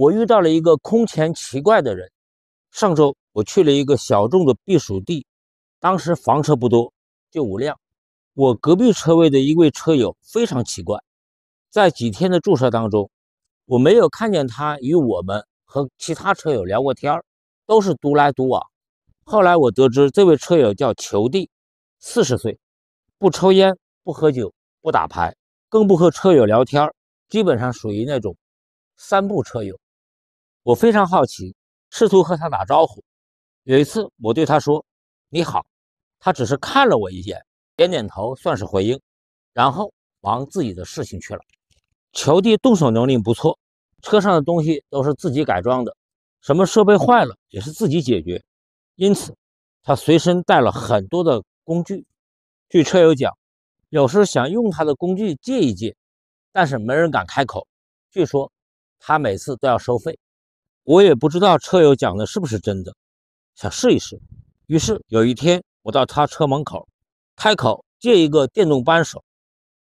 我遇到了一个空前奇怪的人。上周我去了一个小众的避暑地，当时房车不多，就五辆。我隔壁车位的一位车友非常奇怪，在几天的驻车当中，我没有看见他与我们和其他车友聊过天儿，都是独来独往。后来我得知，这位车友叫裘弟，四十岁，不抽烟，不喝酒，不打牌，更不和车友聊天儿，基本上属于那种三不车友。我非常好奇，试图和他打招呼。有一次，我对他说：“你好。”他只是看了我一眼，点点头算是回应，然后忙自己的事情去了。球弟动手能力不错，车上的东西都是自己改装的，什么设备坏了也是自己解决，因此他随身带了很多的工具。据车友讲，有时想用他的工具借一借，但是没人敢开口。据说他每次都要收费。我也不知道车友讲的是不是真的，想试一试。于是有一天，我到他车门口，开口借一个电动扳手。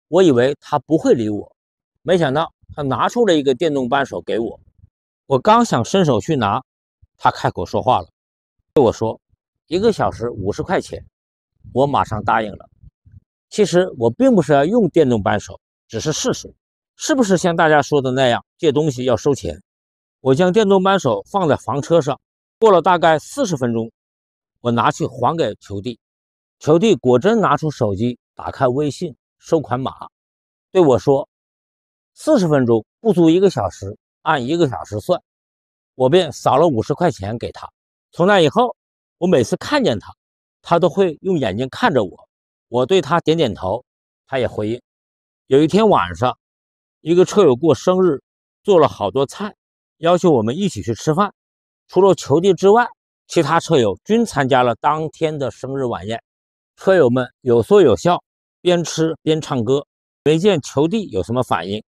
我以为他不会理我，没想到他拿出了一个电动扳手给我。我刚想伸手去拿，他开口说话了，对我说：“一个小时五十块钱。”我马上答应了。其实我并不是要用电动扳手，只是试试，是不是像大家说的那样借东西要收钱？我将电动扳手放在房车上，过了大概四十分钟，我拿去还给球弟。球弟果真拿出手机，打开微信收款码，对我说：“四十分钟不足一个小时，按一个小时算。”我便扫了五十块钱给他。从那以后，我每次看见他，他都会用眼睛看着我，我对他点点头，他也回应。有一天晚上，一个车友过生日，做了好多菜。要求我们一起去吃饭，除了球弟之外，其他车友均参加了当天的生日晚宴。车友们有说有笑，边吃边唱歌，没见球弟有什么反应。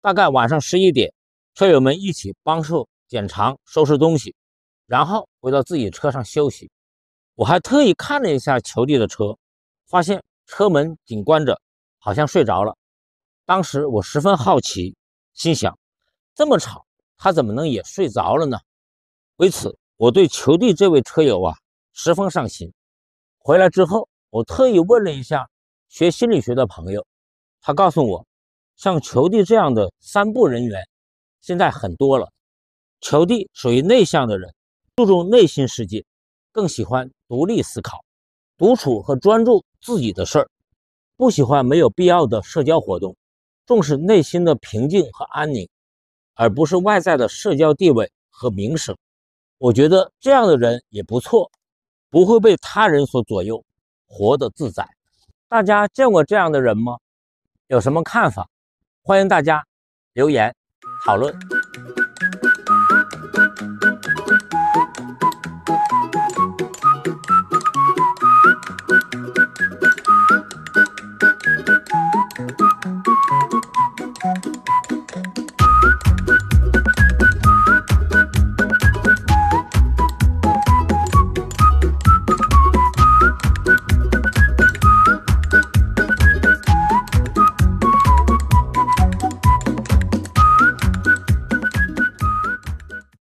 大概晚上十一点，车友们一起帮助检查、收拾东西，然后回到自己车上休息。我还特意看了一下球弟的车，发现车门紧关着，好像睡着了。当时我十分好奇，心想：这么吵。他怎么能也睡着了呢？为此，我对球弟这位车友啊十分上心。回来之后，我特意问了一下学心理学的朋友，他告诉我，像球弟这样的三不人员现在很多了。球弟属于内向的人，注重内心世界，更喜欢独立思考、独处和专注自己的事儿，不喜欢没有必要的社交活动，重视内心的平静和安宁。而不是外在的社交地位和名声，我觉得这样的人也不错，不会被他人所左右，活得自在。大家见过这样的人吗？有什么看法？欢迎大家留言讨论。